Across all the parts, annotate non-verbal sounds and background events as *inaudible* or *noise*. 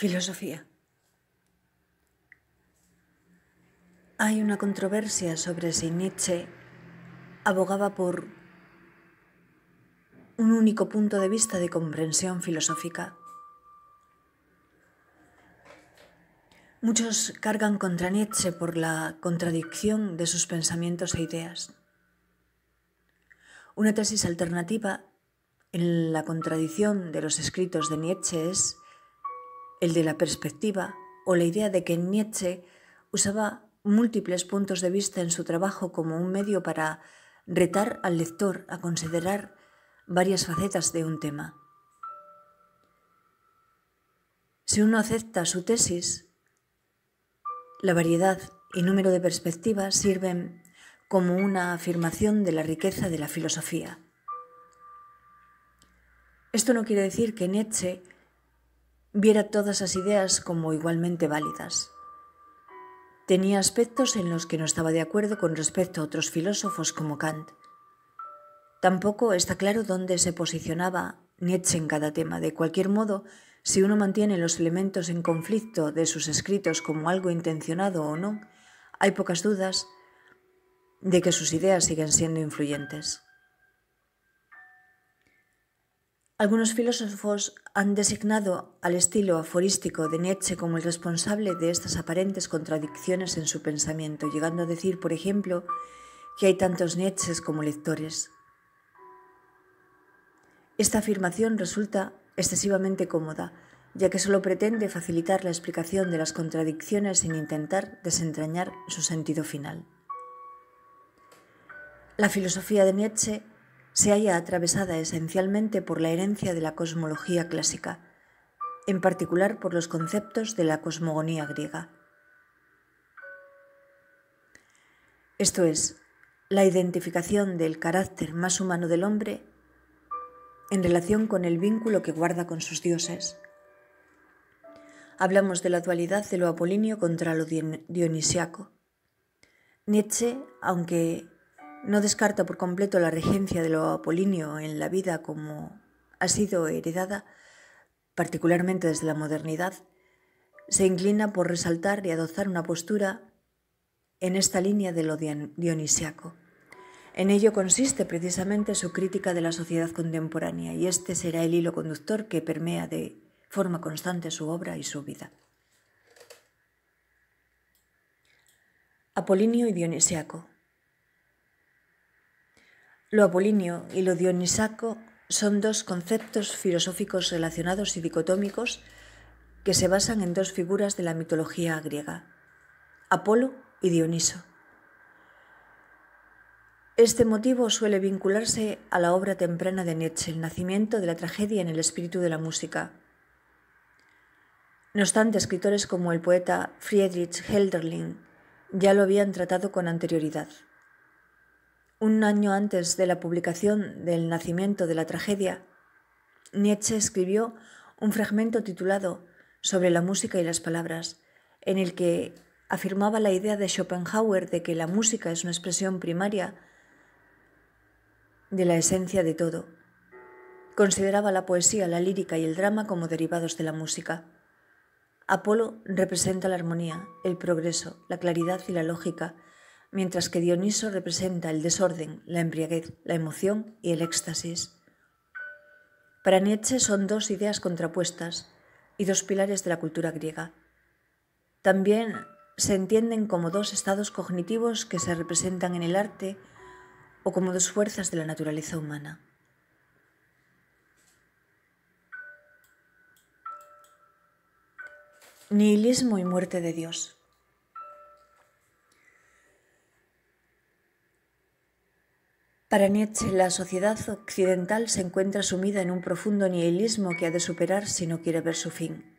Filosofía. Hay una controversia sobre si Nietzsche abogaba por un único punto de vista de comprensión filosófica. Muchos cargan contra Nietzsche por la contradicción de sus pensamientos e ideas. Una tesis alternativa en la contradicción de los escritos de Nietzsche es el de la perspectiva o la idea de que Nietzsche usaba múltiples puntos de vista en su trabajo como un medio para retar al lector a considerar varias facetas de un tema. Si uno acepta su tesis, la variedad y número de perspectivas sirven como una afirmación de la riqueza de la filosofía. Esto no quiere decir que Nietzsche viera todas las ideas como igualmente válidas. Tenía aspectos en los que no estaba de acuerdo con respecto a otros filósofos como Kant. Tampoco está claro dónde se posicionaba Nietzsche en cada tema. De cualquier modo, si uno mantiene los elementos en conflicto de sus escritos como algo intencionado o no, hay pocas dudas de que sus ideas siguen siendo influyentes. Algunos filósofos han designado al estilo aforístico de Nietzsche como el responsable de estas aparentes contradicciones en su pensamiento, llegando a decir, por ejemplo, que hay tantos Nietzsches como lectores. Esta afirmación resulta excesivamente cómoda, ya que solo pretende facilitar la explicación de las contradicciones sin intentar desentrañar su sentido final. La filosofía de Nietzsche se halla atravesada esencialmente por la herencia de la cosmología clásica, en particular por los conceptos de la cosmogonía griega. Esto es, la identificación del carácter más humano del hombre en relación con el vínculo que guarda con sus dioses. Hablamos de la dualidad de lo apolíneo contra lo dionisiaco. Nietzsche, aunque no descarta por completo la regencia de lo apolinio en la vida como ha sido heredada, particularmente desde la modernidad. Se inclina por resaltar y adoptar una postura en esta línea de lo dionisiaco. En ello consiste precisamente su crítica de la sociedad contemporánea y este será el hilo conductor que permea de forma constante su obra y su vida. Apolinio y Dionisiaco. Lo apolinio y lo dionisaco son dos conceptos filosóficos relacionados y dicotómicos que se basan en dos figuras de la mitología griega, Apolo y Dioniso. Este motivo suele vincularse a la obra temprana de Nietzsche, el nacimiento de la tragedia en el espíritu de la música. No obstante, escritores como el poeta Friedrich Helderling ya lo habían tratado con anterioridad. Un año antes de la publicación del nacimiento de la tragedia, Nietzsche escribió un fragmento titulado Sobre la música y las palabras, en el que afirmaba la idea de Schopenhauer de que la música es una expresión primaria de la esencia de todo. Consideraba la poesía, la lírica y el drama como derivados de la música. Apolo representa la armonía, el progreso, la claridad y la lógica, mientras que Dioniso representa el desorden, la embriaguez, la emoción y el éxtasis. Para Nietzsche son dos ideas contrapuestas y dos pilares de la cultura griega. También se entienden como dos estados cognitivos que se representan en el arte o como dos fuerzas de la naturaleza humana. Nihilismo y muerte de Dios. Para Nietzsche, la sociedad occidental se encuentra sumida en un profundo nihilismo que ha de superar si no quiere ver su fin.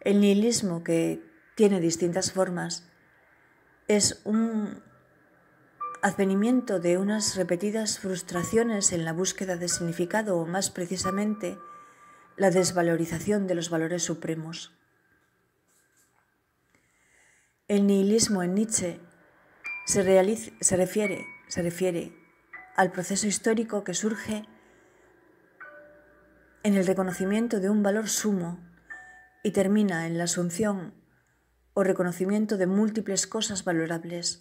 El nihilismo, que tiene distintas formas, es un advenimiento de unas repetidas frustraciones en la búsqueda de significado o más precisamente la desvalorización de los valores supremos. El nihilismo en Nietzsche se, refiere, se refiere al proceso histórico que surge en el reconocimiento de un valor sumo y termina en la asunción o reconocimiento de múltiples cosas valorables,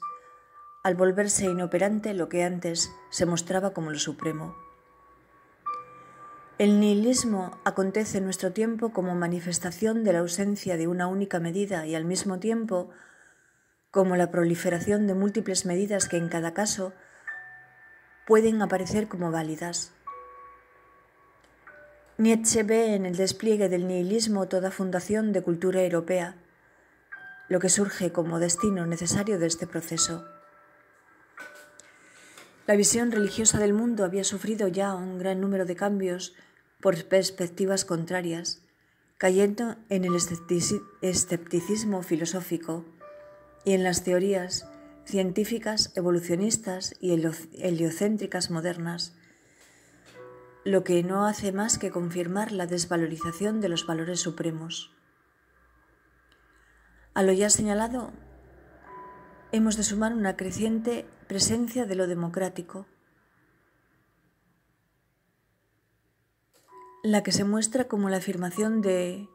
al volverse inoperante lo que antes se mostraba como lo supremo. El nihilismo acontece en nuestro tiempo como manifestación de la ausencia de una única medida y al mismo tiempo como la proliferación de múltiples medidas que en cada caso pueden aparecer como válidas. Nietzsche ve en el despliegue del nihilismo toda fundación de cultura europea, lo que surge como destino necesario de este proceso. La visión religiosa del mundo había sufrido ya un gran número de cambios por perspectivas contrarias, cayendo en el escepticismo filosófico y en las teorías científicas evolucionistas y heliocéntricas modernas, lo que no hace más que confirmar la desvalorización de los valores supremos. A lo ya señalado, hemos de sumar una creciente presencia de lo democrático, la que se muestra como la afirmación de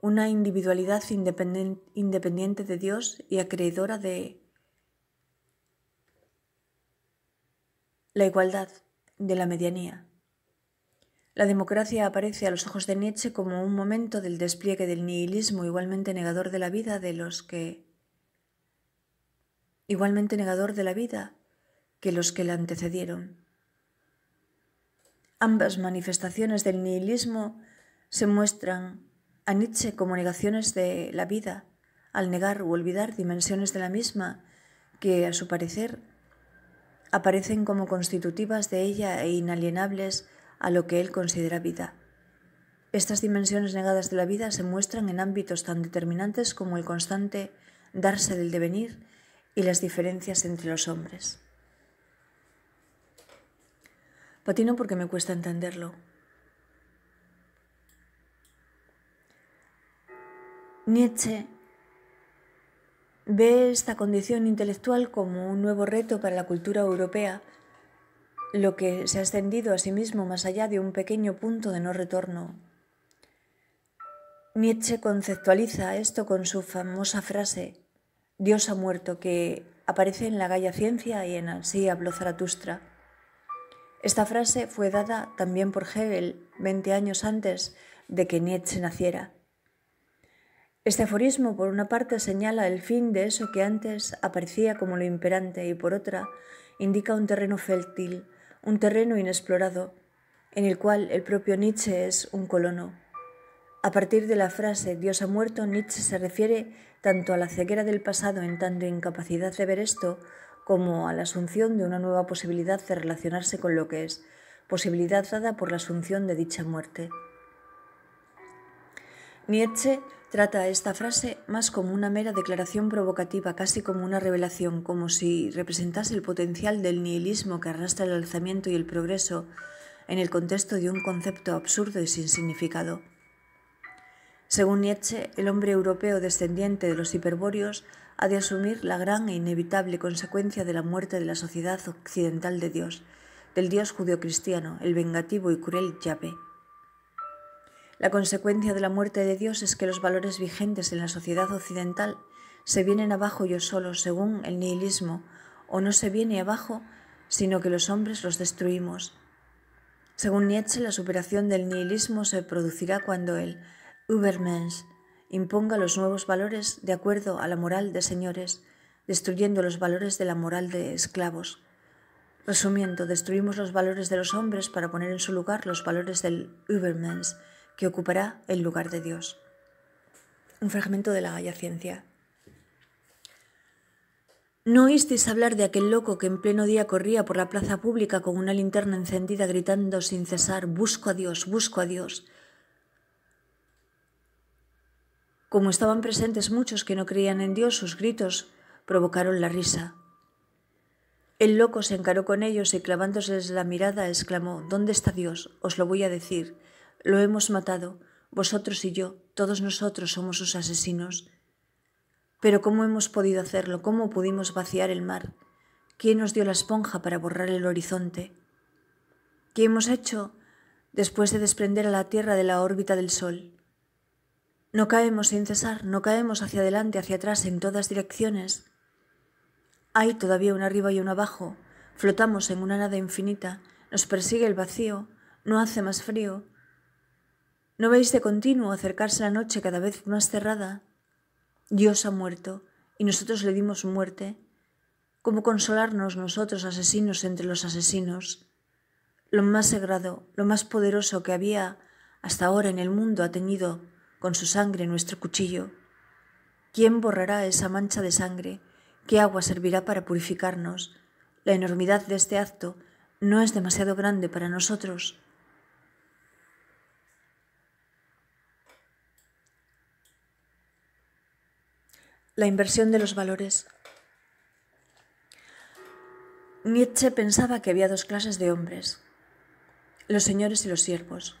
una individualidad independiente de Dios y acreedora de la igualdad, de la medianía. La democracia aparece a los ojos de Nietzsche como un momento del despliegue del nihilismo igualmente negador de la vida de los que igualmente negador de la vida que los que la antecedieron. Ambas manifestaciones del nihilismo se muestran a Nietzsche como negaciones de la vida, al negar u olvidar dimensiones de la misma que, a su parecer, aparecen como constitutivas de ella e inalienables a lo que él considera vida. Estas dimensiones negadas de la vida se muestran en ámbitos tan determinantes como el constante darse del devenir y las diferencias entre los hombres. Patino porque me cuesta entenderlo. Nietzsche ve esta condición intelectual como un nuevo reto para la cultura europea, lo que se ha extendido a sí mismo más allá de un pequeño punto de no retorno. Nietzsche conceptualiza esto con su famosa frase, Dios ha muerto, que aparece en la Gaya Ciencia y en Así habló Zaratustra. Esta frase fue dada también por Hegel 20 años antes de que Nietzsche naciera. Este aforismo, por una parte, señala el fin de eso que antes aparecía como lo imperante y por otra, indica un terreno fértil, un terreno inexplorado, en el cual el propio Nietzsche es un colono. A partir de la frase Dios ha muerto, Nietzsche se refiere tanto a la ceguera del pasado en tanto incapacidad de ver esto, como a la asunción de una nueva posibilidad de relacionarse con lo que es, posibilidad dada por la asunción de dicha muerte. Nietzsche Trata esta frase más como una mera declaración provocativa, casi como una revelación, como si representase el potencial del nihilismo que arrastra el alzamiento y el progreso en el contexto de un concepto absurdo y sin significado. Según Nietzsche, el hombre europeo descendiente de los hiperbóreos ha de asumir la gran e inevitable consecuencia de la muerte de la sociedad occidental de Dios, del Dios judeocristiano, el vengativo y cruel Yape. La consecuencia de la muerte de Dios es que los valores vigentes en la sociedad occidental se vienen abajo yo solo, según el nihilismo, o no se viene abajo, sino que los hombres los destruimos. Según Nietzsche, la superación del nihilismo se producirá cuando el Übermensch imponga los nuevos valores de acuerdo a la moral de señores, destruyendo los valores de la moral de esclavos. Resumiendo, destruimos los valores de los hombres para poner en su lugar los valores del Übermensch, que ocupará el lugar de Dios. Un fragmento de la Gaya Ciencia. ¿No oísteis hablar de aquel loco que en pleno día corría por la plaza pública con una linterna encendida gritando sin cesar, Busco a Dios, busco a Dios? Como estaban presentes muchos que no creían en Dios, sus gritos provocaron la risa. El loco se encaró con ellos y clavándoseles la mirada exclamó, ¿Dónde está Dios? Os lo voy a decir. Lo hemos matado, vosotros y yo, todos nosotros somos sus asesinos. Pero ¿cómo hemos podido hacerlo? ¿Cómo pudimos vaciar el mar? ¿Quién nos dio la esponja para borrar el horizonte? ¿Qué hemos hecho después de desprender a la Tierra de la órbita del Sol? No caemos sin cesar, no caemos hacia adelante, hacia atrás, en todas direcciones. Hay todavía un arriba y un abajo, flotamos en una nada infinita, nos persigue el vacío, no hace más frío, ¿No veis de continuo acercarse la noche cada vez más cerrada? Dios ha muerto y nosotros le dimos muerte. ¿Cómo consolarnos nosotros asesinos entre los asesinos? Lo más sagrado, lo más poderoso que había hasta ahora en el mundo ha tenido con su sangre nuestro cuchillo. ¿Quién borrará esa mancha de sangre? ¿Qué agua servirá para purificarnos? La enormidad de este acto no es demasiado grande para nosotros. la inversión de los valores. Nietzsche pensaba que había dos clases de hombres, los señores y los siervos,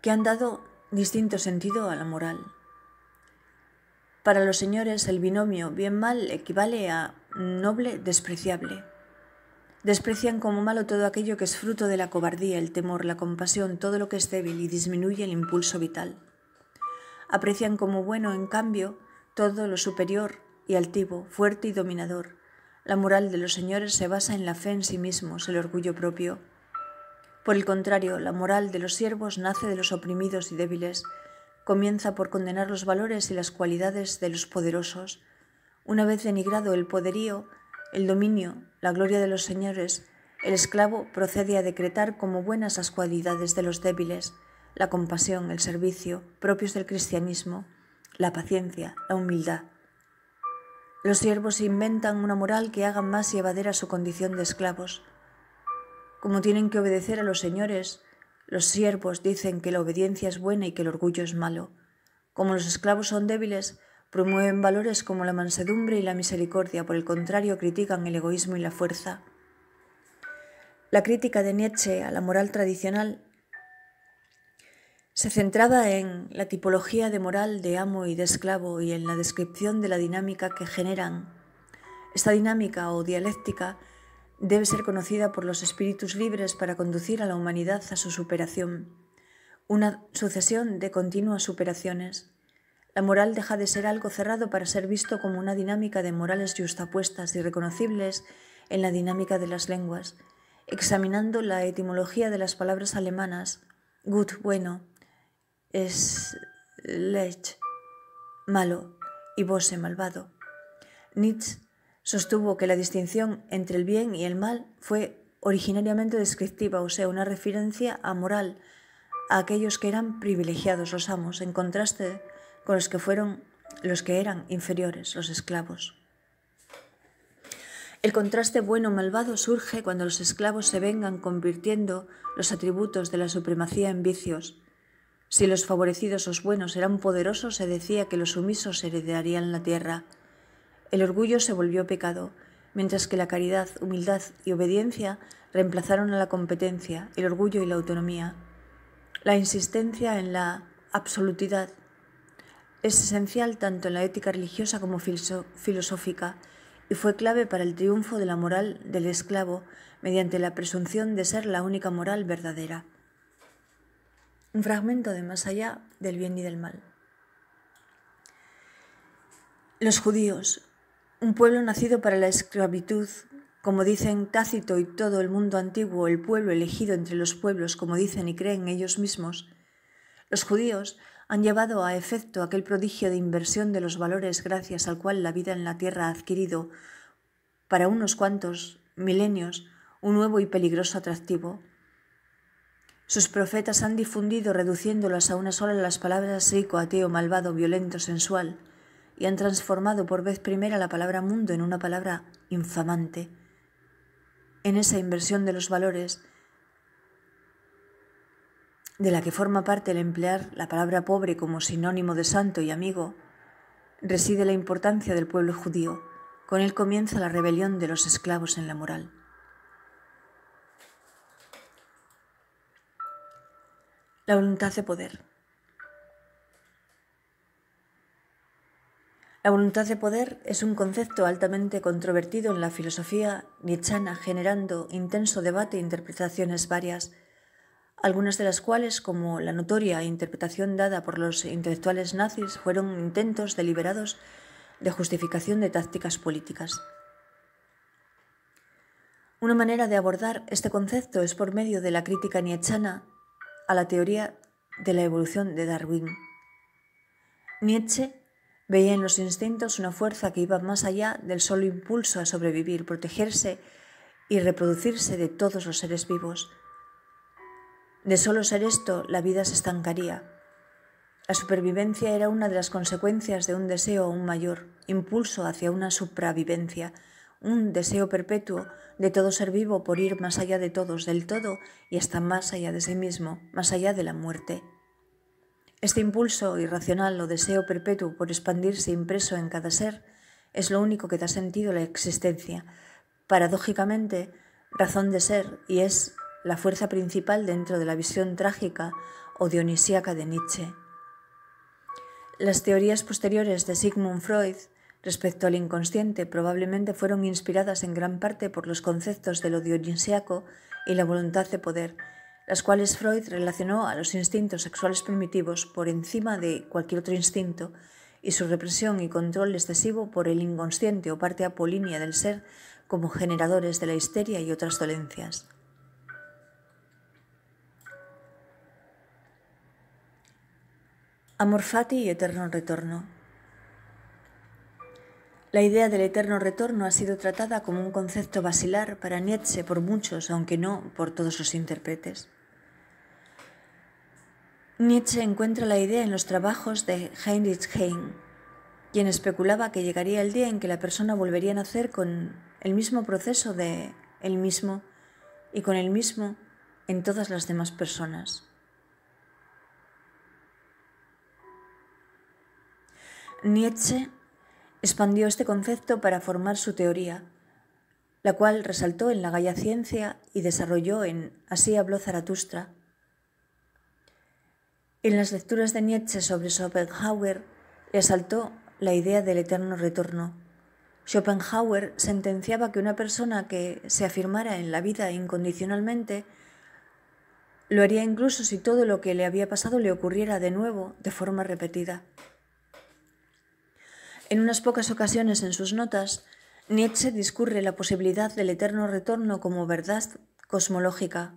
que han dado distinto sentido a la moral. Para los señores el binomio bien-mal equivale a noble-despreciable. Desprecian como malo todo aquello que es fruto de la cobardía, el temor, la compasión, todo lo que es débil y disminuye el impulso vital. Aprecian como bueno, en cambio, todo lo superior y altivo, fuerte y dominador. La moral de los señores se basa en la fe en sí mismos, el orgullo propio. Por el contrario, la moral de los siervos nace de los oprimidos y débiles, comienza por condenar los valores y las cualidades de los poderosos. Una vez denigrado el poderío, el dominio, la gloria de los señores, el esclavo procede a decretar como buenas las cualidades de los débiles, la compasión, el servicio, propios del cristianismo la paciencia, la humildad. Los siervos inventan una moral que haga más llevadera su condición de esclavos. Como tienen que obedecer a los señores, los siervos dicen que la obediencia es buena y que el orgullo es malo. Como los esclavos son débiles, promueven valores como la mansedumbre y la misericordia, por el contrario critican el egoísmo y la fuerza. La crítica de Nietzsche a la moral tradicional se centraba en la tipología de moral de amo y de esclavo y en la descripción de la dinámica que generan. Esta dinámica o dialéctica debe ser conocida por los espíritus libres para conducir a la humanidad a su superación, una sucesión de continuas superaciones. La moral deja de ser algo cerrado para ser visto como una dinámica de morales justapuestas y reconocibles en la dinámica de las lenguas, examinando la etimología de las palabras alemanas, gut, bueno, es lech, malo, y Bose, malvado. Nietzsche sostuvo que la distinción entre el bien y el mal fue originariamente descriptiva, o sea, una referencia a moral, a aquellos que eran privilegiados, los amos, en contraste con los que fueron los que eran inferiores, los esclavos. El contraste bueno-malvado surge cuando los esclavos se vengan convirtiendo los atributos de la supremacía en vicios, si los favorecidos, o buenos, eran poderosos, se decía que los sumisos heredarían la tierra. El orgullo se volvió pecado, mientras que la caridad, humildad y obediencia reemplazaron a la competencia, el orgullo y la autonomía. La insistencia en la absolutidad es esencial tanto en la ética religiosa como filosófica y fue clave para el triunfo de la moral del esclavo mediante la presunción de ser la única moral verdadera un fragmento de más allá del bien y del mal. Los judíos, un pueblo nacido para la esclavitud, como dicen Tácito y todo el mundo antiguo, el pueblo elegido entre los pueblos, como dicen y creen ellos mismos, los judíos han llevado a efecto aquel prodigio de inversión de los valores gracias al cual la vida en la tierra ha adquirido, para unos cuantos milenios, un nuevo y peligroso atractivo, sus profetas han difundido reduciéndolas a una sola las palabras rico, ateo, malvado, violento, sensual, y han transformado por vez primera la palabra mundo en una palabra infamante. En esa inversión de los valores, de la que forma parte el emplear la palabra pobre como sinónimo de santo y amigo, reside la importancia del pueblo judío. Con él comienza la rebelión de los esclavos en la moral. La voluntad de poder. La voluntad de poder es un concepto altamente controvertido en la filosofía nietzschana, generando intenso debate e interpretaciones varias, algunas de las cuales, como la notoria interpretación dada por los intelectuales nazis, fueron intentos deliberados de justificación de tácticas políticas. Una manera de abordar este concepto es por medio de la crítica nietzschana a la teoría de la evolución de Darwin. Nietzsche veía en los instintos una fuerza que iba más allá del solo impulso a sobrevivir, protegerse y reproducirse de todos los seres vivos. De solo ser esto, la vida se estancaría. La supervivencia era una de las consecuencias de un deseo aún mayor, impulso hacia una supravivencia un deseo perpetuo de todo ser vivo por ir más allá de todos, del todo y hasta más allá de sí mismo, más allá de la muerte. Este impulso irracional o deseo perpetuo por expandirse impreso en cada ser es lo único que da sentido a la existencia, paradójicamente razón de ser y es la fuerza principal dentro de la visión trágica o dionisíaca de Nietzsche. Las teorías posteriores de Sigmund Freud Respecto al inconsciente, probablemente fueron inspiradas en gran parte por los conceptos del odio y la voluntad de poder, las cuales Freud relacionó a los instintos sexuales primitivos por encima de cualquier otro instinto y su represión y control excesivo por el inconsciente o parte apolínea del ser como generadores de la histeria y otras dolencias. Amor fati y eterno retorno. La idea del eterno retorno ha sido tratada como un concepto basilar para Nietzsche por muchos, aunque no por todos los intérpretes. Nietzsche encuentra la idea en los trabajos de Heinrich Heine, quien especulaba que llegaría el día en que la persona volvería a nacer con el mismo proceso de él mismo y con el mismo en todas las demás personas. Nietzsche expandió este concepto para formar su teoría, la cual resaltó en la Gaia Ciencia y desarrolló en Así habló Zaratustra. En las lecturas de Nietzsche sobre Schopenhauer le asaltó la idea del eterno retorno. Schopenhauer sentenciaba que una persona que se afirmara en la vida incondicionalmente lo haría incluso si todo lo que le había pasado le ocurriera de nuevo de forma repetida. En unas pocas ocasiones en sus notas, Nietzsche discurre la posibilidad del eterno retorno como verdad cosmológica.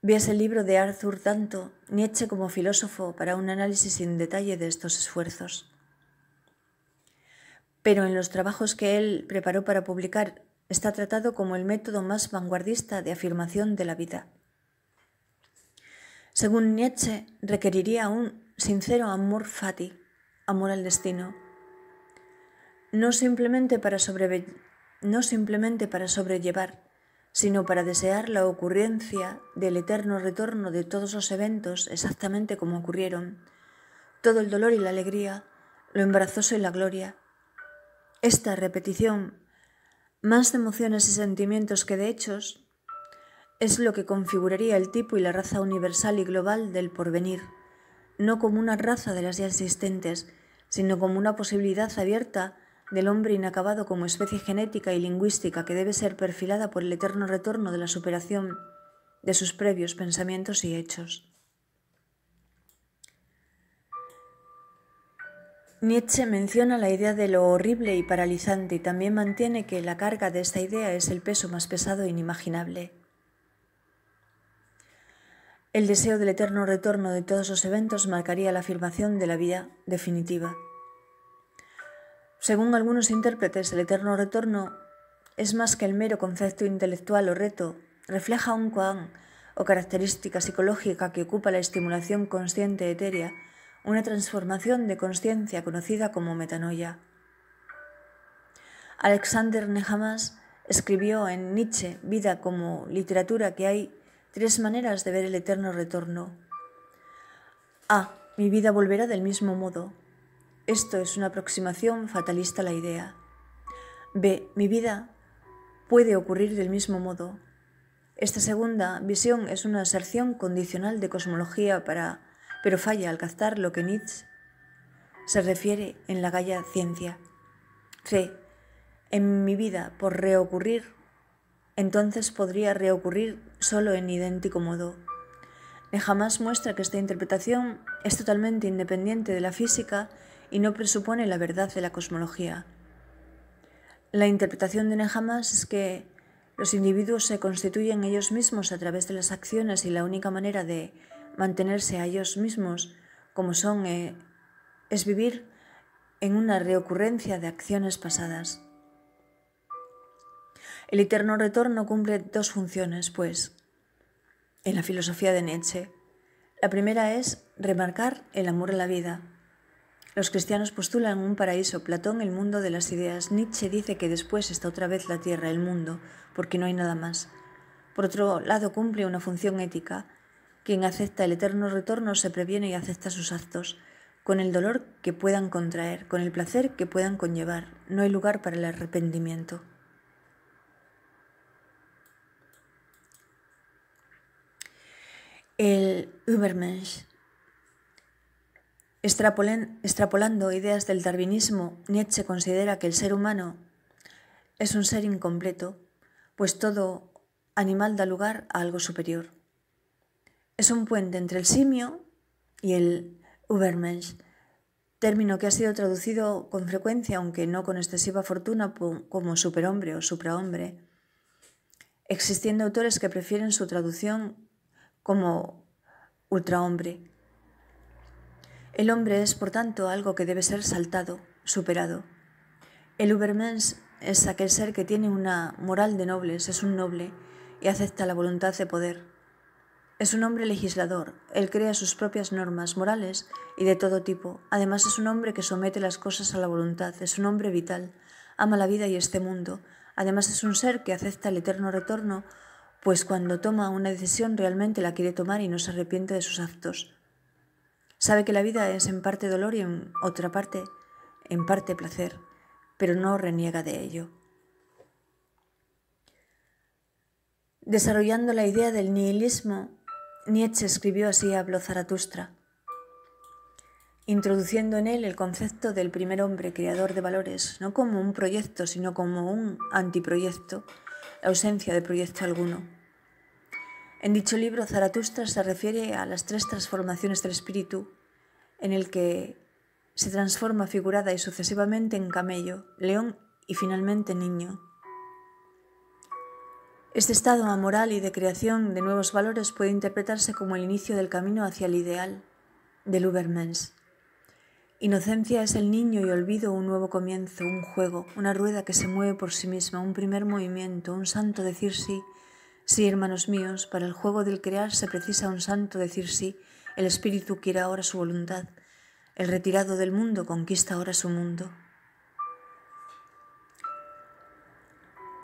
vi el libro de Arthur Tanto, Nietzsche como filósofo, para un análisis en detalle de estos esfuerzos. Pero en los trabajos que él preparó para publicar está tratado como el método más vanguardista de afirmación de la vida. Según Nietzsche, requeriría un sincero amor fati, amor al destino. No simplemente para, no simplemente para sobrellevar, sino para desear la ocurrencia del eterno retorno de todos los eventos exactamente como ocurrieron. Todo el dolor y la alegría, lo embarazoso y la gloria. Esta repetición, más de emociones y sentimientos que de hechos, es lo que configuraría el tipo y la raza universal y global del porvenir, no como una raza de las ya existentes, sino como una posibilidad abierta del hombre inacabado como especie genética y lingüística que debe ser perfilada por el eterno retorno de la superación de sus previos pensamientos y hechos. Nietzsche menciona la idea de lo horrible y paralizante y también mantiene que la carga de esta idea es el peso más pesado e inimaginable. El deseo del eterno retorno de todos los eventos marcaría la afirmación de la vida definitiva. Según algunos intérpretes, el eterno retorno es más que el mero concepto intelectual o reto, refleja un koan o característica psicológica que ocupa la estimulación consciente etérea, una transformación de conciencia conocida como metanoia. Alexander Nehamas escribió en Nietzsche Vida como literatura que hay Tres maneras de ver el eterno retorno. A. Mi vida volverá del mismo modo. Esto es una aproximación fatalista a la idea. B. Mi vida puede ocurrir del mismo modo. Esta segunda visión es una aserción condicional de cosmología para, pero falla al captar lo que Nietzsche se refiere en la galla ciencia. C. En mi vida, por reocurrir, entonces podría reocurrir solo en idéntico modo. Jamás muestra que esta interpretación es totalmente independiente de la física y no presupone la verdad de la cosmología. La interpretación de Nehamas es que los individuos se constituyen ellos mismos a través de las acciones y la única manera de mantenerse a ellos mismos como son eh, es vivir en una reocurrencia de acciones pasadas. El eterno retorno cumple dos funciones, pues, en la filosofía de Nietzsche. La primera es remarcar el amor a la vida. Los cristianos postulan un paraíso, Platón el mundo de las ideas. Nietzsche dice que después está otra vez la tierra, el mundo, porque no hay nada más. Por otro lado, cumple una función ética. Quien acepta el eterno retorno se previene y acepta sus actos, con el dolor que puedan contraer, con el placer que puedan conllevar. No hay lugar para el arrepentimiento. el Übermensch. extrapolando ideas del darwinismo, Nietzsche considera que el ser humano es un ser incompleto, pues todo animal da lugar a algo superior. Es un puente entre el simio y el Übermensch, término que ha sido traducido con frecuencia, aunque no con excesiva fortuna, como superhombre o suprahombre, existiendo autores que prefieren su traducción como ultrahombre. El hombre es, por tanto, algo que debe ser saltado, superado. El Übermensch es aquel ser que tiene una moral de nobles, es un noble y acepta la voluntad de poder. Es un hombre legislador, él crea sus propias normas morales y de todo tipo. Además es un hombre que somete las cosas a la voluntad, es un hombre vital, ama la vida y este mundo. Además es un ser que acepta el eterno retorno pues cuando toma una decisión realmente la quiere tomar y no se arrepiente de sus actos. Sabe que la vida es en parte dolor y en otra parte, en parte placer, pero no reniega de ello. Desarrollando la idea del nihilismo, Nietzsche escribió así a Zaratustra, introduciendo en él el concepto del primer hombre creador de valores, no como un proyecto, sino como un antiproyecto ausencia de proyecto alguno. En dicho libro, Zaratustra se refiere a las tres transformaciones del espíritu, en el que se transforma figurada y sucesivamente en camello, león y finalmente niño. Este estado amoral y de creación de nuevos valores puede interpretarse como el inicio del camino hacia el ideal del Ubermensch. Inocencia es el niño y olvido un nuevo comienzo, un juego, una rueda que se mueve por sí misma, un primer movimiento, un santo decir sí. Sí, hermanos míos, para el juego del crear se precisa un santo decir sí. El espíritu quiere ahora su voluntad. El retirado del mundo conquista ahora su mundo.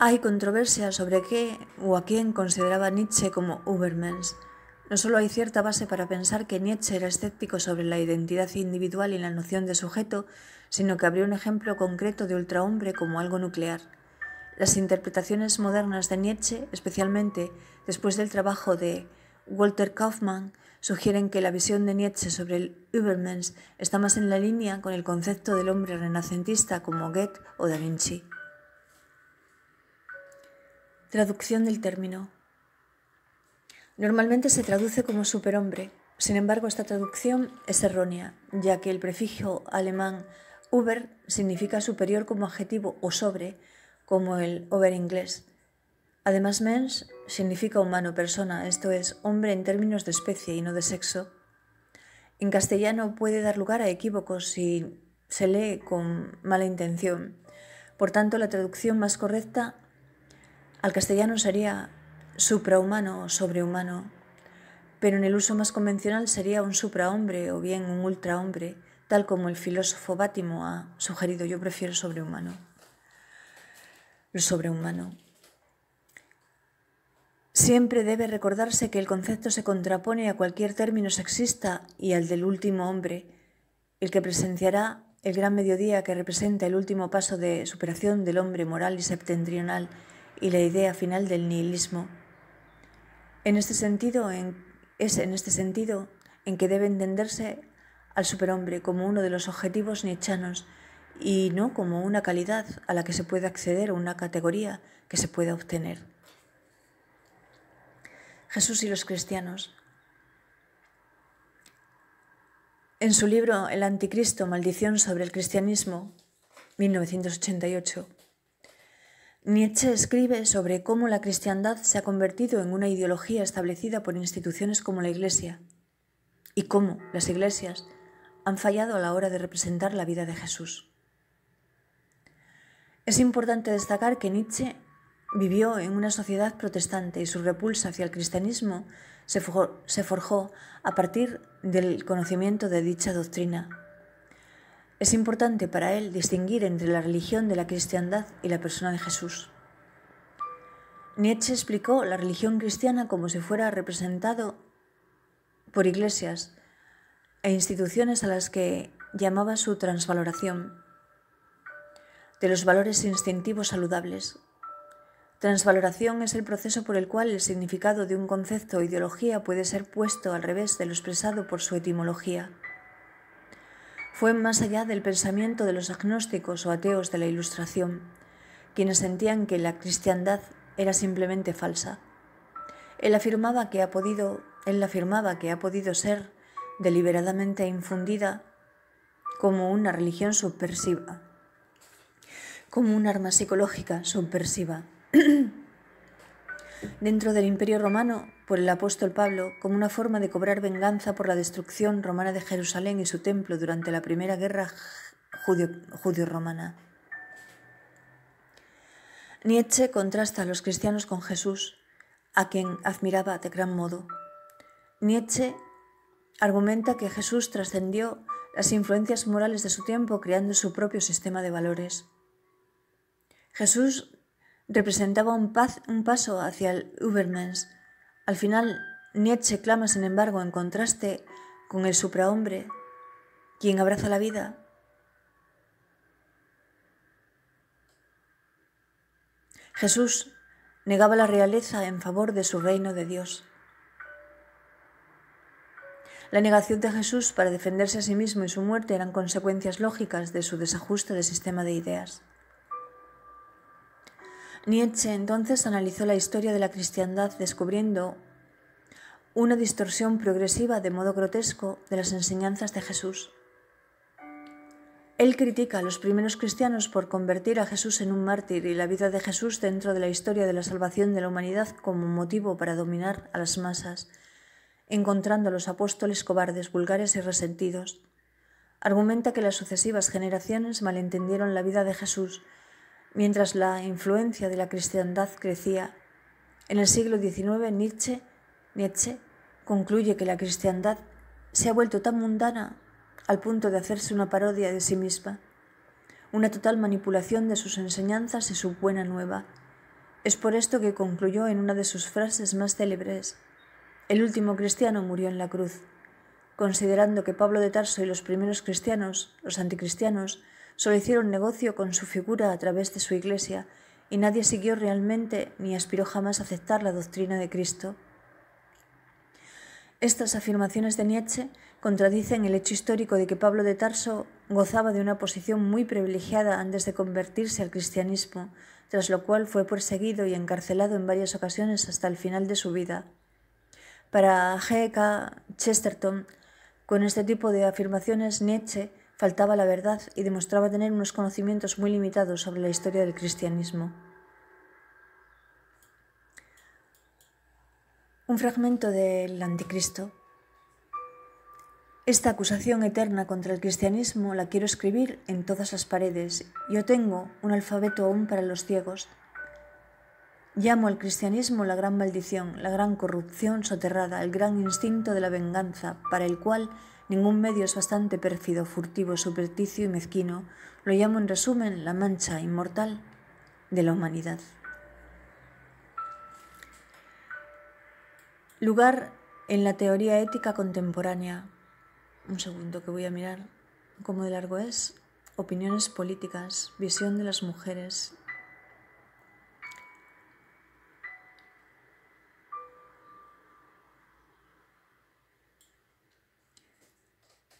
Hay controversia sobre qué o a quién consideraba Nietzsche como Ubermans. No solo hay cierta base para pensar que Nietzsche era escéptico sobre la identidad individual y la noción de sujeto, sino que abrió un ejemplo concreto de ultrahombre como algo nuclear. Las interpretaciones modernas de Nietzsche, especialmente después del trabajo de Walter Kaufmann, sugieren que la visión de Nietzsche sobre el Übermensch está más en la línea con el concepto del hombre renacentista como Goethe o Da Vinci. Traducción del término. Normalmente se traduce como superhombre. Sin embargo, esta traducción es errónea, ya que el prefijo alemán über- significa superior como adjetivo o sobre, como el over inglés. Además, mens significa humano, persona, esto es, hombre en términos de especie y no de sexo. En castellano puede dar lugar a equívocos si se lee con mala intención. Por tanto, la traducción más correcta al castellano sería suprahumano o sobrehumano, pero en el uso más convencional sería un suprahombre o bien un ultrahombre, tal como el filósofo Bátimo ha sugerido. Yo prefiero sobrehumano. Lo sobrehumano. Siempre debe recordarse que el concepto se contrapone a cualquier término sexista y al del último hombre, el que presenciará el gran mediodía que representa el último paso de superación del hombre moral y septentrional y la idea final del nihilismo. En este sentido, es en este sentido en que debe entenderse al superhombre como uno de los objetivos nichanos y no como una calidad a la que se puede acceder o una categoría que se pueda obtener. Jesús y los cristianos. En su libro El Anticristo, Maldición sobre el Cristianismo, 1988, Nietzsche escribe sobre cómo la cristiandad se ha convertido en una ideología establecida por instituciones como la Iglesia y cómo las iglesias han fallado a la hora de representar la vida de Jesús. Es importante destacar que Nietzsche vivió en una sociedad protestante y su repulsa hacia el cristianismo se forjó, a partir del conocimiento de dicha doctrina es importante para él distinguir entre la religión de la cristiandad y la persona de Jesús. Nietzsche explicó la religión cristiana como si fuera representado por iglesias e instituciones a las que llamaba su transvaloración de los valores instintivos saludables. Transvaloración es el proceso por el cual el significado de un concepto o ideología puede ser puesto al revés de lo expresado por su etimología fue más allá del pensamiento de los agnósticos o ateos de la Ilustración, quienes sentían que la cristiandad era simplemente falsa. Él afirmaba que ha podido, él afirmaba que ha podido ser deliberadamente infundida como una religión subversiva, como un arma psicológica subversiva. *clears throat* dentro del Imperio Romano por el apóstol Pablo como una forma de cobrar venganza por la destrucción romana de Jerusalén y su templo durante la Primera Guerra judio romana Nietzsche contrasta a los cristianos con Jesús, a quien admiraba de gran modo. Nietzsche argumenta que Jesús trascendió las influencias morales de su tiempo creando su propio sistema de valores. Jesús representaba un, paso hacia el Übermensch. Al final, Nietzsche clama, sin embargo, en contraste con el suprahombre, quien abraza la vida. Jesús negaba la realeza en favor de su reino de Dios. La negación de Jesús para defenderse a sí mismo y su muerte eran consecuencias lógicas de su desajuste de sistema de ideas. Nietzsche entonces analizó la historia de la cristiandad descubriendo una distorsión progresiva de modo grotesco de las enseñanzas de Jesús. Él critica a los primeros cristianos por convertir a Jesús en un mártir y la vida de Jesús dentro de la historia de la salvación de la humanidad como motivo para dominar a las masas, encontrando a los apóstoles cobardes, vulgares y resentidos. Argumenta que las sucesivas generaciones malentendieron la vida de Jesús Mientras la influencia de la cristiandad crecía, en el siglo XIX Nietzsche, concluye que la cristiandad se ha vuelto tan mundana al punto de hacerse una parodia de sí misma, una total manipulación de sus enseñanzas y su buena nueva. Es por esto que concluyó en una de sus frases más célebres, el último cristiano murió en la cruz, considerando que Pablo de Tarso y los primeros cristianos, los anticristianos, Solo hicieron negocio con su figura a través de su iglesia y nadie siguió realmente ni aspiró jamás a aceptar la doctrina de Cristo. Estas afirmaciones de Nietzsche contradicen el hecho histórico de que Pablo de Tarso gozaba de una posición muy privilegiada antes de convertirse al cristianismo, tras lo cual fue perseguido y encarcelado en varias ocasiones hasta el final de su vida. Para G.K. Chesterton, con este tipo de afirmaciones Nietzsche faltaba la verdad y demostraba tener unos conocimientos muy limitados sobre la historia del cristianismo. Un fragmento del Anticristo. Esta acusación eterna contra el cristianismo la quiero escribir en todas las paredes. Yo tengo un alfabeto aún para los ciegos. Llamo al cristianismo la gran maldición, la gran corrupción soterrada, el gran instinto de la venganza, para el cual Ningún medio es bastante pérfido, furtivo, supersticio y mezquino. Lo llamo en resumen la mancha inmortal de la humanidad. Lugar en la teoría ética contemporánea. Un segundo que voy a mirar cómo de largo es. Opiniones políticas, visión de las mujeres,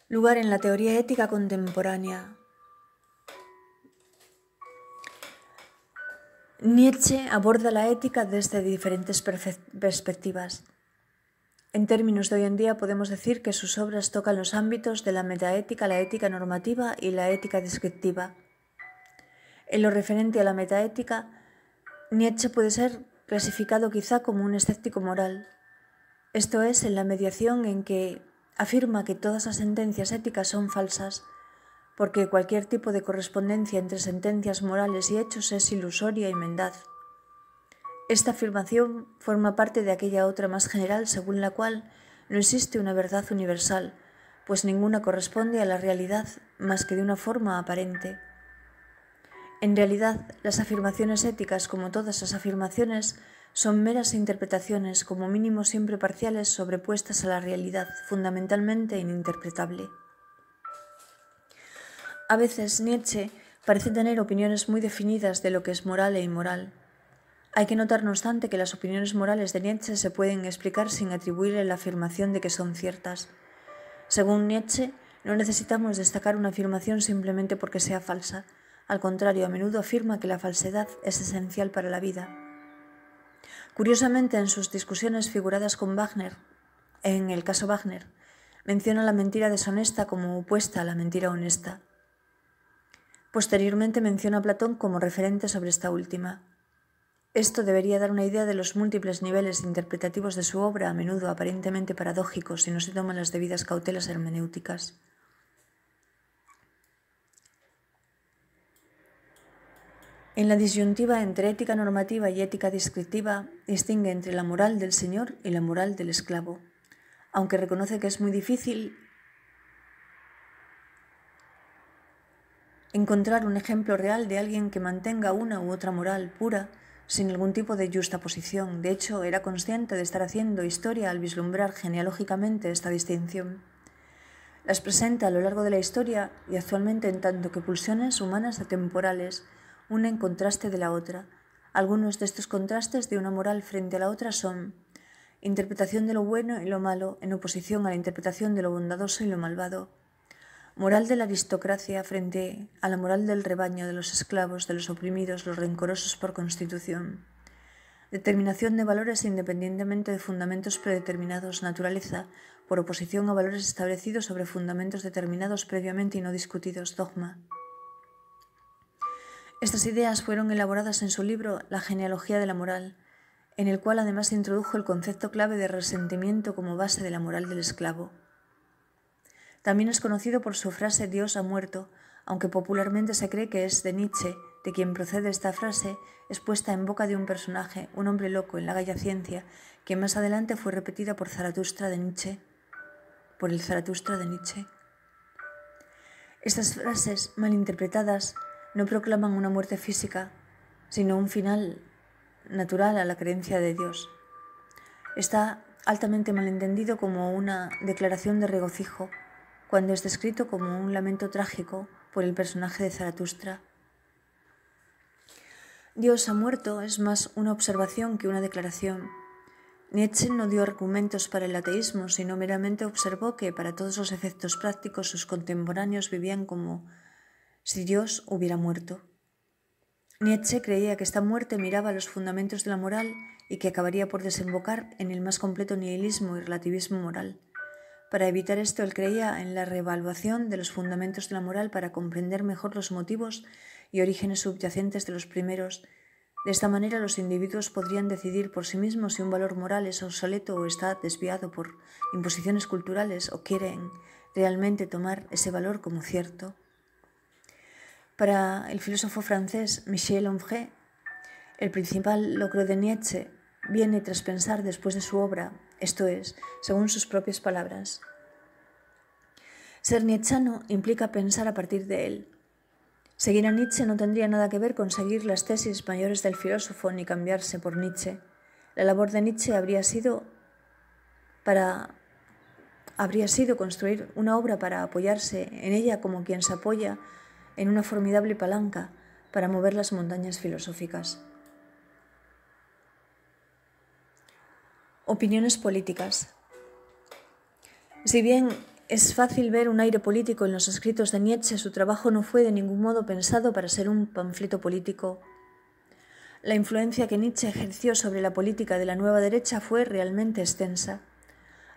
lugar en la teoría ética contemporánea. Nietzsche aborda la ética desde diferentes perspectivas. En términos de hoy en día podemos decir que sus obras tocan los ámbitos de la metaética, la ética normativa y la ética descriptiva. En lo referente a la metaética, Nietzsche puede ser clasificado quizá como un escéptico moral, esto es, en la mediación en que afirma que todas las sentencias éticas son falsas porque cualquier tipo de correspondencia entre sentencias morales y hechos es ilusoria y mendaz. Esta afirmación forma parte de aquella otra más general según la cual no existe una verdad universal, pues ninguna corresponde a la realidad más que de una forma aparente. En realidad, las afirmaciones éticas, como todas las afirmaciones, son meras interpretaciones, como mínimo siempre parciales, sobrepuestas a la realidad, fundamentalmente ininterpretable. A veces Nietzsche parece tener opiniones muy definidas de lo que es moral e inmoral. Hay que notar, no obstante, que las opiniones morales de Nietzsche se pueden explicar sin atribuirle la afirmación de que son ciertas. Según Nietzsche, no necesitamos destacar una afirmación simplemente porque sea falsa. Al contrario, a menudo afirma que la falsedad es esencial para la vida. Curiosamente, en sus discusiones figuradas con Wagner, en el caso Wagner, menciona la mentira deshonesta como opuesta a la mentira honesta. Posteriormente menciona a Platón como referente sobre esta última. Esto debería dar una idea de los múltiples niveles interpretativos de su obra, a menudo aparentemente paradójicos si no se toman las debidas cautelas hermenéuticas. En la disyuntiva entre ética normativa y ética descriptiva, distingue entre la moral del señor y la moral del esclavo, aunque reconoce que es muy difícil encontrar un ejemplo real de alguien que mantenga una u otra moral pura sin algún tipo de posición. De hecho, era consciente de estar haciendo historia al vislumbrar genealógicamente esta distinción. Las presenta a lo largo de la historia y actualmente en tanto que pulsiones humanas atemporales, una en contraste de la otra. Algunos de estos contrastes de una moral frente a la otra son interpretación de lo bueno y lo malo en oposición a la interpretación de lo bondadoso y lo malvado, moral de la aristocracia frente a la moral del rebaño, de los esclavos, de los oprimidos, los rencorosos por constitución, determinación de valores independientemente de fundamentos predeterminados, naturaleza, por oposición a valores establecidos sobre fundamentos determinados previamente y no discutidos, dogma. Estas ideas fueron elaboradas en su libro La genealogía de la moral, en el cual además introdujo el concepto clave de resentimiento como base de la moral del esclavo. También es conocido por su frase Dios ha muerto, aunque popularmente se cree que es de Nietzsche, de quien procede esta frase, expuesta en boca de un personaje, un hombre loco en la gaya Ciencia, que más adelante fue repetida por Zaratustra de Nietzsche, por el Zaratustra de Nietzsche. Estas frases malinterpretadas no proclaman una muerte física, sino un final natural a la creencia de Dios. Está altamente malentendido como una declaración de regocijo, cuando es descrito como un lamento trágico por el personaje de Zaratustra. Dios ha muerto es más una observación que una declaración. Nietzsche no dio argumentos para el ateísmo, sino meramente observó que, para todos los efectos prácticos, sus contemporáneos vivían como si Dios hubiera muerto. Nietzsche creía que esta muerte miraba los fundamentos de la moral y que acabaría por desembocar en el más completo nihilismo y relativismo moral. Para evitar esto, él creía en la reevaluación de los fundamentos de la moral para comprender mejor los motivos y orígenes subyacentes de los primeros. De esta manera, los individuos podrían decidir por sí mismos si un valor moral es obsoleto o está desviado por imposiciones culturales o quieren realmente tomar ese valor como cierto. Para el filósofo francés Michel Onfray, el principal logro de Nietzsche viene tras pensar después de su obra, esto es, según sus propias palabras. Ser nietzschano implica pensar a partir de él. Seguir a Nietzsche no tendría nada que ver con seguir las tesis mayores del filósofo ni cambiarse por Nietzsche. La labor de Nietzsche habría sido para habría sido construir una obra para apoyarse en ella como quien se apoya en una formidable palanca para mover las montañas filosóficas. Opiniones políticas. Si bien es fácil ver un aire político en los escritos de Nietzsche, su trabajo no fue de ningún modo pensado para ser un panfleto político. La influencia que Nietzsche ejerció sobre la política de la nueva derecha fue realmente extensa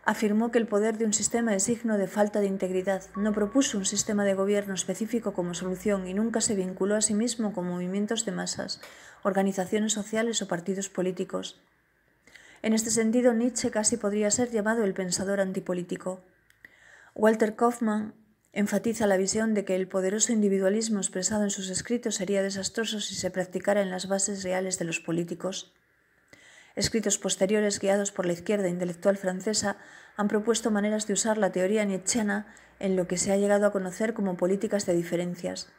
afirmó que el poder de un sistema es signo de falta de integridad. No propuso un sistema de gobierno específico como solución y nunca se vinculó a sí mismo con movimientos de masas, organizaciones sociales o partidos políticos. En este sentido, Nietzsche casi podría ser llamado el pensador antipolítico. Walter Kaufmann enfatiza la visión de que el poderoso individualismo expresado en sus escritos sería desastroso si se practicara en las bases reales de los políticos. Escritos posteriores, guiados por la izquierda intelectual francesa, han propuesto maneras de usar la teoría nietzscheana en lo que se ha llegado a conocer como políticas de diferencias,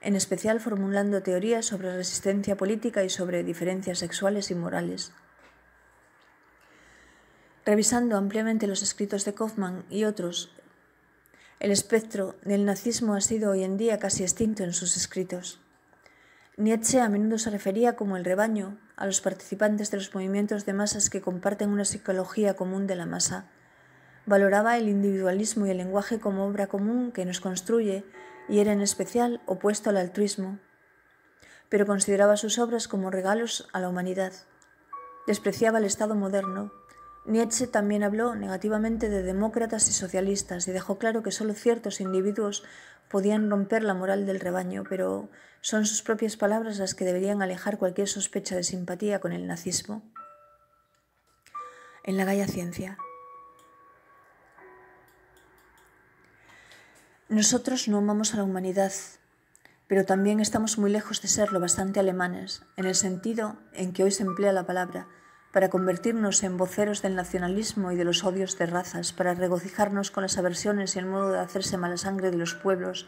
en especial formulando teorías sobre resistencia política y sobre diferencias sexuales y morales. Revisando ampliamente los escritos de Kaufmann y otros, el espectro del nazismo ha sido hoy en día casi extinto en sus escritos. Nietzsche a menudo se refería como el rebaño a los participantes de los movimientos de masas que comparten una psicología común de la masa. Valoraba el individualismo y el lenguaje como obra común que nos construye y era en especial opuesto al altruismo, pero consideraba sus obras como regalos a la humanidad. Despreciaba el Estado moderno, Nietzsche también habló negativamente de demócratas y socialistas y dejó claro que solo ciertos individuos podían romper la moral del rebaño, pero son sus propias palabras las que deberían alejar cualquier sospecha de simpatía con el nazismo. En la Galla Ciencia. Nosotros no amamos a la humanidad, pero también estamos muy lejos de serlo bastante alemanes, en el sentido en que hoy se emplea la palabra para convertirnos en voceros del nacionalismo y de los odios de razas, para regocijarnos con las aversiones y el modo de hacerse mala sangre de los pueblos,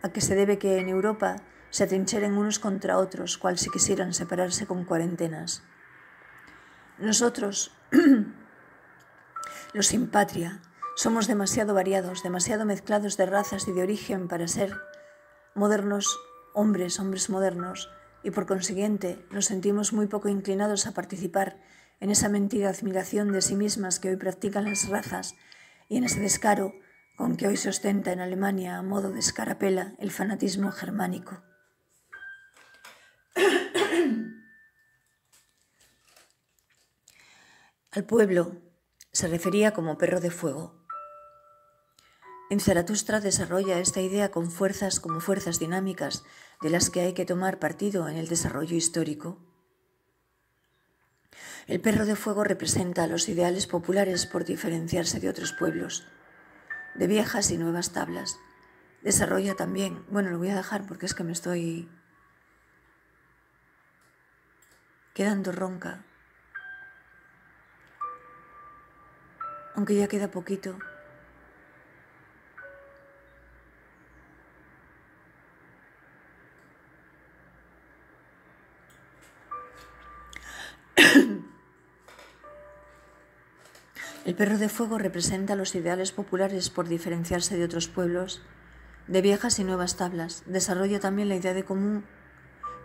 a que se debe que en Europa se atrincheren unos contra otros, cual si quisieran separarse con cuarentenas. Nosotros, *clears throat* los sin patria, somos demasiado variados, demasiado mezclados de razas y de origen para ser modernos hombres, hombres modernos, y por consiguiente nos sentimos muy poco inclinados a participar en esa mentira admiración de sí mismas que hoy practican las razas y en ese descaro con que hoy se ostenta en Alemania a modo de escarapela el fanatismo germánico. Al pueblo se refería como perro de fuego en Zaratustra desarrolla esta idea con fuerzas como fuerzas dinámicas de las que hay que tomar partido en el desarrollo histórico. El perro de fuego representa los ideales populares por diferenciarse de otros pueblos, de viejas y nuevas tablas. Desarrolla también, bueno, lo voy a dejar porque es que me estoy quedando ronca. Aunque ya queda poquito. El perro de fuego representa los ideales populares por diferenciarse de otros pueblos, de viejas y nuevas tablas. Desarrolla también la idea de común,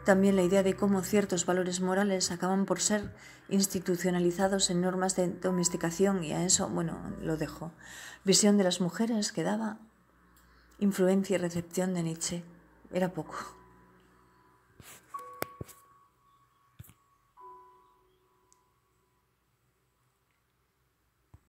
también la idea de cómo ciertos valores morales acaban por ser institucionalizados en normas de domesticación y a eso, bueno, lo dejo. Visión de las mujeres que daba influencia y recepción de Nietzsche. Era poco.